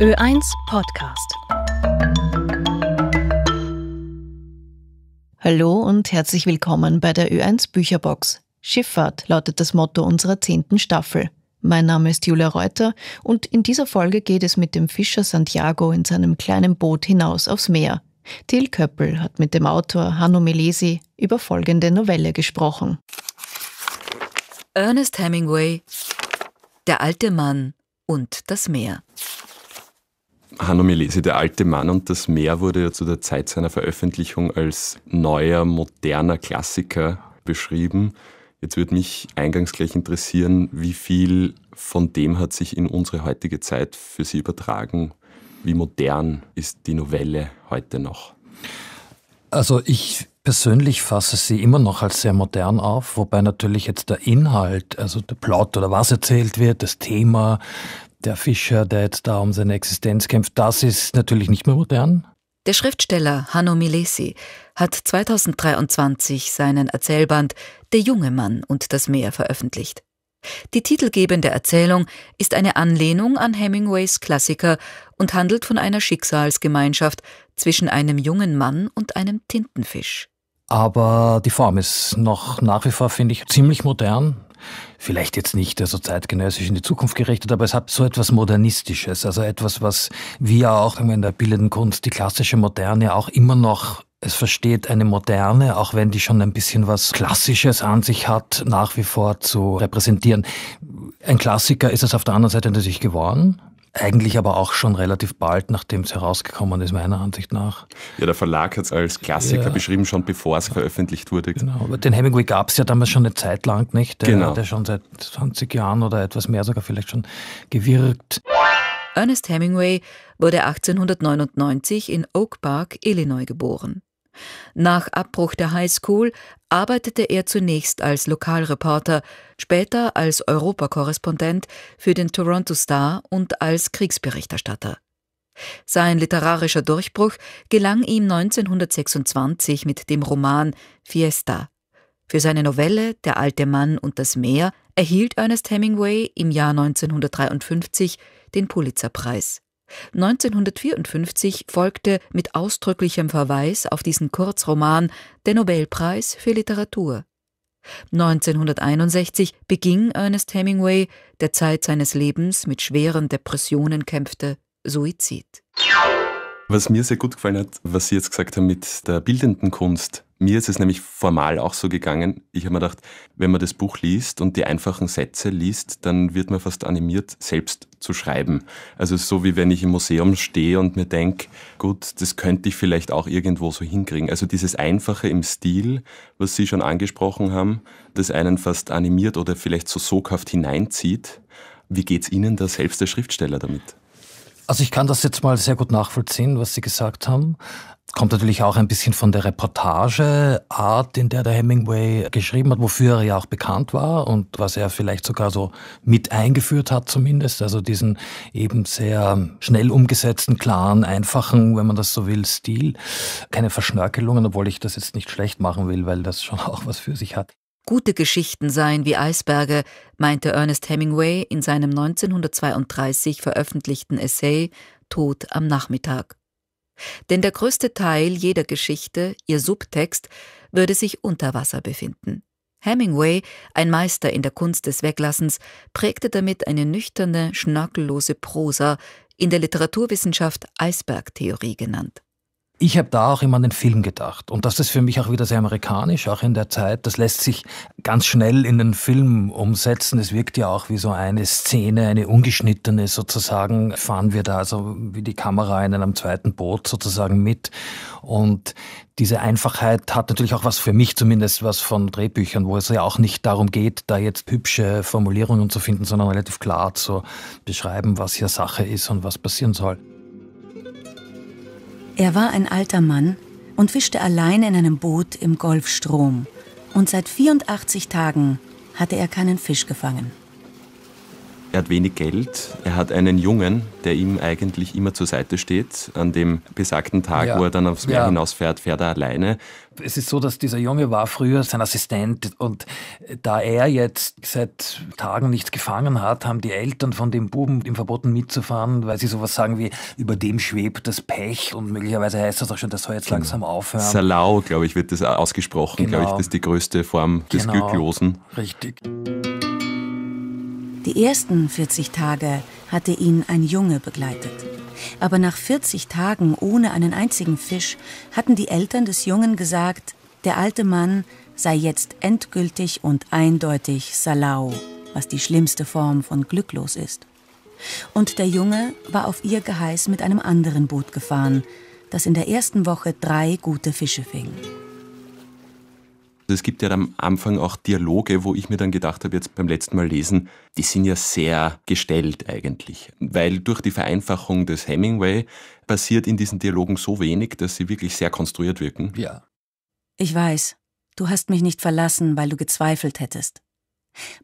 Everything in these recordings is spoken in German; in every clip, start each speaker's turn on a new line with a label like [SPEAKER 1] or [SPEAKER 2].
[SPEAKER 1] Ö1 Podcast. Hallo und herzlich willkommen bei der Ö1 Bücherbox. Schifffahrt lautet das Motto unserer zehnten Staffel. Mein Name ist Julia Reuter und in dieser Folge geht es mit dem Fischer Santiago in seinem kleinen Boot hinaus aufs Meer. Till Köppel hat mit dem Autor Hanno Melesi über folgende Novelle gesprochen. Ernest Hemingway Der alte Mann und das Meer.
[SPEAKER 2] Hanno Melesi, der alte Mann und das Meer wurde ja zu der Zeit seiner Veröffentlichung als neuer, moderner Klassiker beschrieben. Jetzt würde mich eingangs gleich interessieren, wie viel von dem hat sich in unsere heutige Zeit für Sie übertragen? Wie modern ist die Novelle
[SPEAKER 3] heute noch? Also ich persönlich fasse sie immer noch als sehr modern auf, wobei natürlich jetzt der Inhalt, also der Plot oder was erzählt wird, das Thema, der Fischer, der jetzt da um seine Existenz kämpft, das ist natürlich nicht mehr modern.
[SPEAKER 1] Der Schriftsteller Hanno Milesi hat 2023 seinen Erzählband Der junge Mann und das Meer veröffentlicht. Die titelgebende Erzählung ist eine Anlehnung an Hemingways Klassiker und handelt von einer Schicksalsgemeinschaft zwischen einem jungen Mann und einem
[SPEAKER 3] Tintenfisch. Aber die Form ist noch nach wie vor, finde ich, ziemlich modern. Vielleicht jetzt nicht also zeitgenössisch in die Zukunft gerichtet, aber es hat so etwas Modernistisches, also etwas, was wir auch in der bildenden Kunst, die klassische Moderne auch immer noch es versteht eine moderne, auch wenn die schon ein bisschen was Klassisches an sich hat, nach wie vor zu repräsentieren. Ein Klassiker ist es auf der anderen Seite natürlich geworden, eigentlich aber auch schon relativ bald, nachdem es herausgekommen ist, meiner Ansicht nach.
[SPEAKER 2] Ja, der Verlag hat es als Klassiker ja. beschrieben, schon bevor es ja. veröffentlicht wurde. Genau, aber
[SPEAKER 3] den Hemingway gab es ja damals schon eine Zeit lang nicht. Der genau. hat ja schon seit 20 Jahren oder etwas mehr sogar vielleicht schon gewirkt.
[SPEAKER 1] Ernest Hemingway wurde 1899 in Oak Park, Illinois geboren. Nach Abbruch der Highschool arbeitete er zunächst als Lokalreporter, später als Europakorrespondent für den Toronto Star und als Kriegsberichterstatter. Sein literarischer Durchbruch gelang ihm 1926 mit dem Roman Fiesta. Für seine Novelle Der alte Mann und das Meer erhielt Ernest Hemingway im Jahr 1953 den Pulitzerpreis. 1954 folgte mit ausdrücklichem Verweis auf diesen Kurzroman der Nobelpreis für Literatur. 1961 beging Ernest Hemingway, der Zeit seines Lebens mit schweren Depressionen kämpfte, Suizid
[SPEAKER 2] was mir sehr gut gefallen hat, was Sie jetzt gesagt haben mit der bildenden Kunst. Mir ist es nämlich formal auch so gegangen. Ich habe mir gedacht, wenn man das Buch liest und die einfachen Sätze liest, dann wird man fast animiert, selbst zu schreiben. Also so wie wenn ich im Museum stehe und mir denke, gut, das könnte ich vielleicht auch irgendwo so hinkriegen. Also dieses Einfache im Stil, was Sie schon angesprochen haben, das einen fast animiert oder vielleicht so soghaft hineinzieht. Wie geht's Ihnen da selbst der Schriftsteller damit?
[SPEAKER 3] Also ich kann das jetzt mal sehr gut nachvollziehen, was Sie gesagt haben. Kommt natürlich auch ein bisschen von der Reportageart, in der der Hemingway geschrieben hat, wofür er ja auch bekannt war und was er vielleicht sogar so mit eingeführt hat zumindest. Also diesen eben sehr schnell umgesetzten, klaren, einfachen, wenn man das so will, Stil. Keine Verschnörkelungen, obwohl ich das jetzt nicht schlecht machen will, weil das schon auch was für sich hat.
[SPEAKER 1] Gute Geschichten seien wie Eisberge, meinte Ernest Hemingway in seinem 1932 veröffentlichten Essay Tod am Nachmittag. Denn der größte Teil jeder Geschichte, ihr Subtext, würde sich unter Wasser befinden. Hemingway, ein Meister in der Kunst des Weglassens, prägte damit eine nüchterne, schnörkellose Prosa, in der Literaturwissenschaft Eisbergtheorie
[SPEAKER 3] genannt ich habe da auch immer an den Film gedacht. Und das ist für mich auch wieder sehr amerikanisch, auch in der Zeit. Das lässt sich ganz schnell in den Film umsetzen. Es wirkt ja auch wie so eine Szene, eine ungeschnittene sozusagen. Fahren wir da also wie die Kamera in einem zweiten Boot sozusagen mit. Und diese Einfachheit hat natürlich auch was für mich zumindest was von Drehbüchern, wo es ja auch nicht darum geht, da jetzt hübsche Formulierungen zu finden, sondern relativ klar zu beschreiben, was hier Sache ist und was passieren soll.
[SPEAKER 4] Er war ein alter Mann und fischte allein in einem Boot im Golfstrom. Und seit 84 Tagen hatte er keinen Fisch gefangen.
[SPEAKER 2] Er hat wenig Geld, er hat einen Jungen, der ihm eigentlich immer zur Seite steht. An dem besagten Tag, ja. wo er dann aufs Meer ja. hinausfährt, fährt er alleine.
[SPEAKER 3] Es ist so, dass dieser Junge war früher sein Assistent und da er jetzt seit Tagen nichts gefangen hat, haben die Eltern von dem Buben ihm verboten mitzufahren, weil sie sowas sagen wie, über dem schwebt das Pech und möglicherweise heißt das auch schon, das soll jetzt genau. langsam aufhören.
[SPEAKER 2] Salau, glaube ich, wird das ausgesprochen, genau. glaube ich, das ist die größte Form des genau. Glücklosen.
[SPEAKER 3] Richtig. Die ersten 40
[SPEAKER 4] Tage hatte ihn ein Junge begleitet. Aber nach 40 Tagen ohne einen einzigen Fisch hatten die Eltern des Jungen gesagt, der alte Mann sei jetzt endgültig und eindeutig Salau, was die schlimmste Form von glücklos ist. Und der Junge war auf ihr Geheiß mit einem anderen Boot gefahren, das in der ersten Woche drei gute Fische fing.
[SPEAKER 2] Also es gibt ja am Anfang auch Dialoge, wo ich mir dann gedacht habe, jetzt beim letzten Mal lesen, die sind ja sehr gestellt eigentlich, weil durch die Vereinfachung des Hemingway passiert in diesen Dialogen so wenig, dass sie wirklich sehr konstruiert wirken. Ja.
[SPEAKER 4] Ich weiß, du hast mich nicht verlassen, weil du gezweifelt hättest.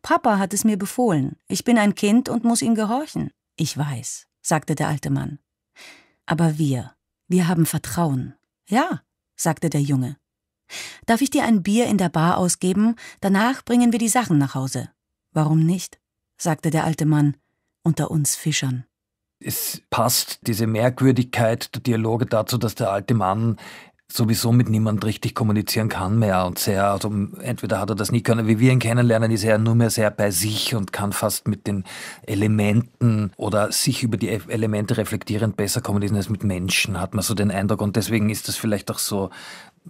[SPEAKER 4] Papa hat es mir befohlen. Ich bin ein Kind und muss ihm gehorchen. Ich weiß, sagte der alte Mann. Aber wir, wir haben Vertrauen. Ja, sagte der Junge. Darf ich dir ein Bier in der Bar ausgeben, danach bringen wir die Sachen nach Hause. Warum nicht? sagte der alte Mann, unter uns Fischern.
[SPEAKER 3] Es passt diese Merkwürdigkeit der Dialoge dazu, dass der alte Mann sowieso mit niemand richtig kommunizieren kann mehr und sehr, also entweder hat er das nie können, wie wir ihn kennenlernen, ist er nur mehr sehr bei sich und kann fast mit den Elementen oder sich über die Elemente reflektierend besser kommunizieren als mit Menschen, hat man so den Eindruck und deswegen ist das vielleicht auch so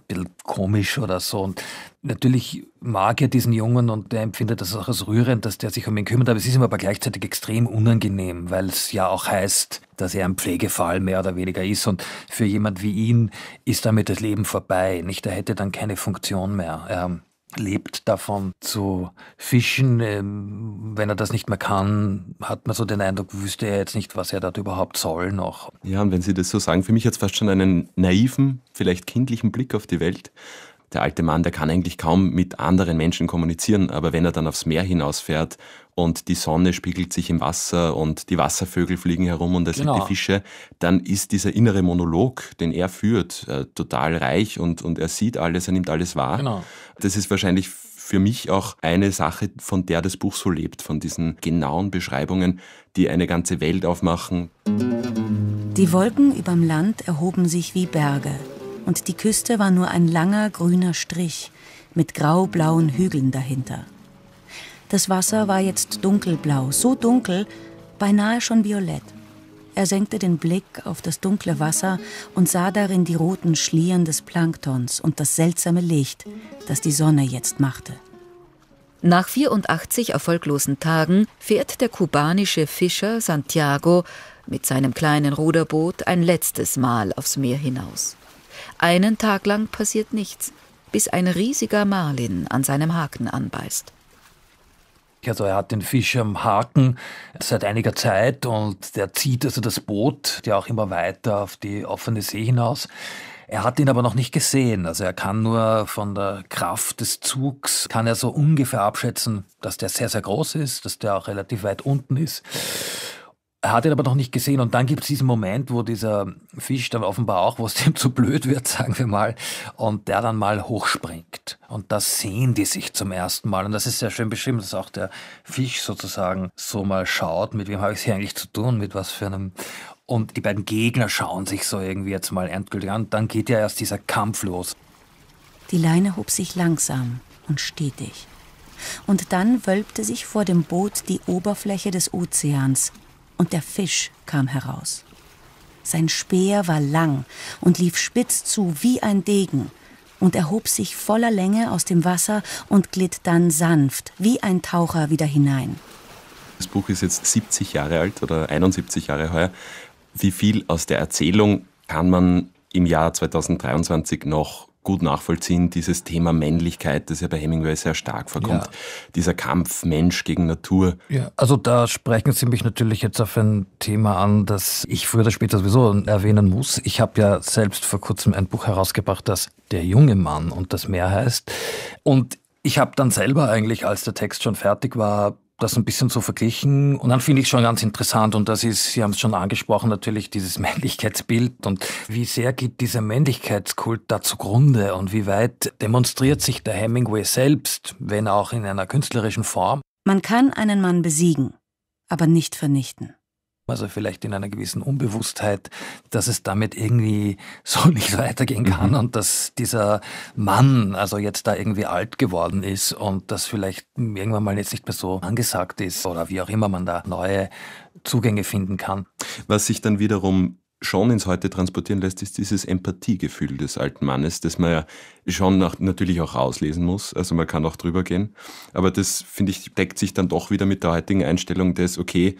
[SPEAKER 3] bisschen komisch oder so. Und natürlich mag er diesen Jungen und der empfindet das auch als rührend, dass der sich um ihn kümmert, aber es ist ihm aber gleichzeitig extrem unangenehm, weil es ja auch heißt, dass er ein Pflegefall mehr oder weniger ist und für jemand wie ihn ist damit das Leben vorbei. Nicht, er hätte dann keine Funktion mehr. Ähm, lebt davon zu fischen. Ähm, wenn er das nicht mehr kann, hat man so den Eindruck, wüsste er jetzt nicht, was er dort überhaupt soll noch.
[SPEAKER 2] Ja, und wenn Sie das so sagen, für mich hat es fast schon einen naiven, vielleicht kindlichen Blick auf die Welt der alte Mann, der kann eigentlich kaum mit anderen Menschen kommunizieren, aber wenn er dann aufs Meer hinausfährt und die Sonne spiegelt sich im Wasser und die Wasservögel fliegen herum und es genau. sind die Fische, dann ist dieser innere Monolog, den er führt, äh, total reich und, und er sieht alles, er nimmt alles wahr. Genau. Das ist wahrscheinlich für mich auch eine Sache, von der das Buch so lebt, von diesen genauen Beschreibungen, die eine ganze Welt aufmachen.
[SPEAKER 4] Die Wolken überm Land erhoben sich wie Berge und die Küste war nur ein langer grüner Strich mit graublauen Hügeln dahinter. Das Wasser war jetzt dunkelblau, so dunkel, beinahe schon violett. Er senkte den Blick auf das dunkle Wasser und sah darin die roten Schlieren des Planktons und das seltsame Licht, das die Sonne jetzt machte.
[SPEAKER 1] Nach 84 erfolglosen Tagen fährt der kubanische Fischer Santiago mit seinem kleinen Ruderboot ein letztes Mal aufs Meer hinaus. Einen Tag lang passiert nichts, bis ein riesiger Marlin an seinem
[SPEAKER 3] Haken anbeißt. Also er hat den Fisch am Haken seit einiger Zeit und der zieht also das Boot ja auch immer weiter auf die offene See hinaus. Er hat ihn aber noch nicht gesehen, also er kann nur von der Kraft des Zugs, kann er so ungefähr abschätzen, dass der sehr, sehr groß ist, dass der auch relativ weit unten ist. Er hat ihn aber noch nicht gesehen. Und dann gibt es diesen Moment, wo dieser Fisch dann offenbar auch, wo es dem zu blöd wird, sagen wir mal, und der dann mal hochspringt. Und das sehen die sich zum ersten Mal. Und das ist sehr schön beschrieben, dass auch der Fisch sozusagen so mal schaut, mit wem habe ich es hier eigentlich zu tun, mit was für einem. Und die beiden Gegner schauen sich so irgendwie jetzt mal endgültig an. Dann geht ja erst dieser Kampf los.
[SPEAKER 4] Die Leine hob sich langsam und stetig. Und dann wölbte sich vor dem Boot die Oberfläche des Ozeans und der Fisch kam heraus. Sein Speer war lang und lief spitz zu wie ein Degen und erhob sich voller Länge aus dem Wasser und glitt dann sanft wie ein Taucher wieder hinein.
[SPEAKER 2] Das Buch ist jetzt 70 Jahre alt oder 71 Jahre heuer. Wie viel aus der Erzählung kann man im Jahr 2023 noch gut nachvollziehen, dieses Thema Männlichkeit, das ja bei Hemingway sehr stark vorkommt. Ja. Dieser Kampf Mensch gegen Natur. Ja,
[SPEAKER 3] also da sprechen Sie mich natürlich jetzt auf ein Thema an, das ich früher oder später sowieso erwähnen muss. Ich habe ja selbst vor kurzem ein Buch herausgebracht, das Der junge Mann und das Meer heißt. Und ich habe dann selber eigentlich, als der Text schon fertig war, das ein bisschen so verglichen und dann finde ich schon ganz interessant und das ist, Sie haben es schon angesprochen, natürlich dieses Männlichkeitsbild und wie sehr geht dieser Männlichkeitskult da zugrunde und wie weit demonstriert sich der Hemingway selbst, wenn auch in einer künstlerischen Form?
[SPEAKER 4] Man kann einen Mann besiegen, aber nicht vernichten
[SPEAKER 3] also vielleicht in einer gewissen Unbewusstheit, dass es damit irgendwie so nicht weitergehen mhm. kann mhm. und dass dieser Mann also jetzt da irgendwie alt geworden ist und das vielleicht irgendwann mal jetzt nicht mehr so angesagt ist oder wie auch immer man da neue Zugänge finden kann.
[SPEAKER 2] Was sich dann wiederum schon ins Heute transportieren lässt, ist dieses Empathiegefühl des alten Mannes, das man ja schon nach, natürlich auch rauslesen muss. Also man kann auch drüber gehen. Aber das, finde ich, deckt sich dann doch wieder mit der heutigen Einstellung des, okay,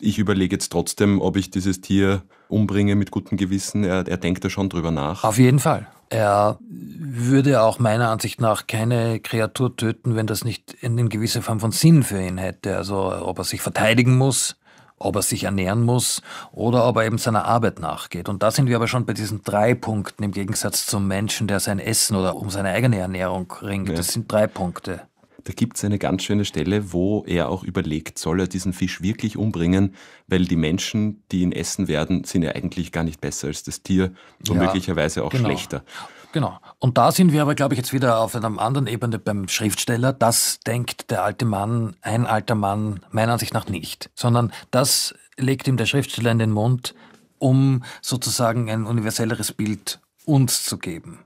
[SPEAKER 2] ich überlege jetzt trotzdem, ob ich dieses Tier umbringe mit gutem Gewissen. Er, er denkt da schon drüber
[SPEAKER 3] nach. Auf jeden Fall. Er würde auch meiner Ansicht nach keine Kreatur töten, wenn das nicht eine gewisse Form von Sinn für ihn hätte. Also ob er sich verteidigen muss, ob er sich ernähren muss oder ob er eben seiner Arbeit nachgeht. Und da sind wir aber schon bei diesen drei Punkten im Gegensatz zum Menschen, der sein Essen oder um seine eigene Ernährung ringt. Ja. Das sind drei Punkte.
[SPEAKER 2] Da gibt es eine ganz schöne Stelle, wo er auch überlegt, soll er diesen Fisch wirklich umbringen, weil die Menschen, die ihn essen werden, sind ja eigentlich gar nicht besser als das Tier und ja, möglicherweise auch genau. schlechter.
[SPEAKER 3] Genau. Und da sind wir aber, glaube ich, jetzt wieder auf einer anderen Ebene beim Schriftsteller. Das denkt der alte Mann, ein alter Mann, meiner Ansicht nach nicht, sondern das legt ihm der Schriftsteller in den Mund, um sozusagen ein universelleres Bild uns zu geben.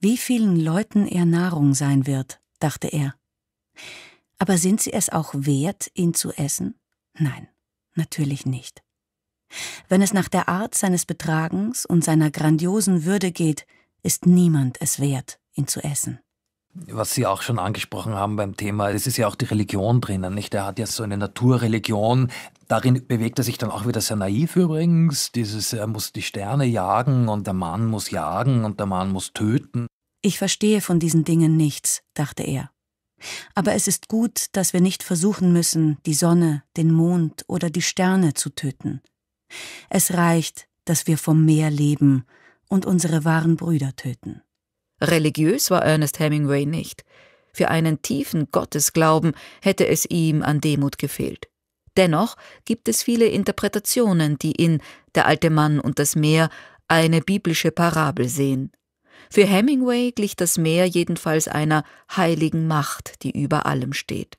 [SPEAKER 4] Wie vielen Leuten er Nahrung sein wird, dachte er. Aber sind sie es auch wert, ihn zu essen? Nein, natürlich nicht. Wenn es nach der Art seines Betragens und seiner grandiosen Würde geht, ist niemand es wert, ihn zu essen.
[SPEAKER 3] Was Sie auch schon angesprochen haben beim Thema, es ist ja auch die Religion drinnen, nicht? Er hat ja so eine Naturreligion. Darin bewegt er sich dann auch wieder sehr naiv übrigens. Dieses, er muss die Sterne jagen und der Mann muss jagen und der Mann muss töten. Ich verstehe von diesen Dingen
[SPEAKER 4] nichts, dachte er. Aber es ist gut, dass wir nicht versuchen müssen, die Sonne, den Mond oder die Sterne zu töten. Es reicht, dass wir vom Meer leben und unsere wahren Brüder töten.
[SPEAKER 1] Religiös war Ernest Hemingway nicht. Für einen tiefen Gottesglauben hätte es ihm an Demut gefehlt. Dennoch gibt es viele Interpretationen, die in Der alte Mann und das Meer eine biblische Parabel sehen. Für Hemingway glich das Meer jedenfalls einer heiligen Macht, die über allem steht.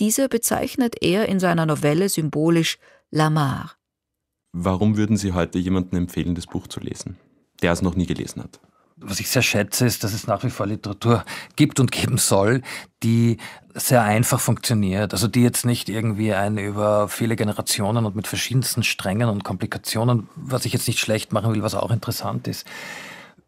[SPEAKER 1] Diese bezeichnet er in seiner Novelle symbolisch Lamar.
[SPEAKER 2] Warum würden Sie heute jemandem empfehlen, das Buch zu lesen, der es noch nie
[SPEAKER 3] gelesen hat? Was ich sehr schätze, ist, dass es nach wie vor Literatur gibt und geben soll, die sehr einfach funktioniert. Also die jetzt nicht irgendwie ein über viele Generationen und mit verschiedensten Strängen und Komplikationen, was ich jetzt nicht schlecht machen will, was auch interessant ist,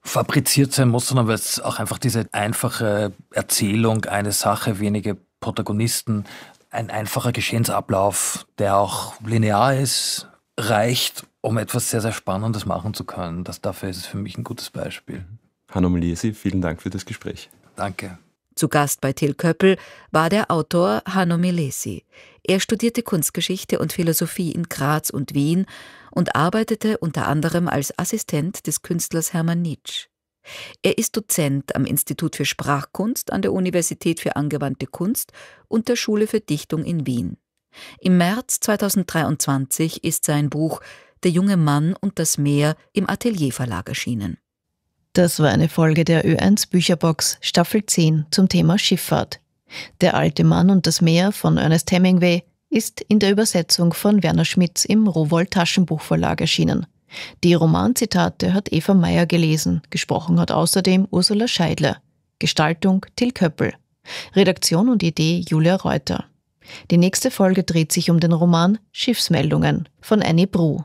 [SPEAKER 3] fabriziert sein muss, sondern weil es auch einfach diese einfache Erzählung, eine Sache, wenige Protagonisten, ein einfacher Geschehensablauf, der auch linear ist, reicht, um etwas sehr, sehr Spannendes machen zu können. Das, dafür ist es für mich ein gutes Beispiel.
[SPEAKER 2] Hanno Meliesi, vielen Dank für das Gespräch.
[SPEAKER 3] Danke.
[SPEAKER 1] Zu Gast bei Till Köppel war der Autor Hanno Melesi. Er studierte Kunstgeschichte und Philosophie in Graz und Wien und arbeitete unter anderem als Assistent des Künstlers Hermann Nitsch. Er ist Dozent am Institut für Sprachkunst an der Universität für angewandte Kunst und der Schule für Dichtung in Wien. Im März 2023 ist sein Buch Der junge Mann und das Meer im Atelier Verlag erschienen. Das war eine Folge der Ö1 Bücherbox Staffel 10 zum Thema Schifffahrt. Der alte Mann und das Meer von Ernest Hemingway ist in der Übersetzung von Werner Schmitz im Rowold Taschenbuchverlag erschienen. Die Romanzitate hat Eva Meyer gelesen, gesprochen hat außerdem Ursula Scheidler. Gestaltung Till Köppel. Redaktion und Idee Julia Reuter. Die nächste Folge dreht sich um den Roman Schiffsmeldungen von Annie Bru.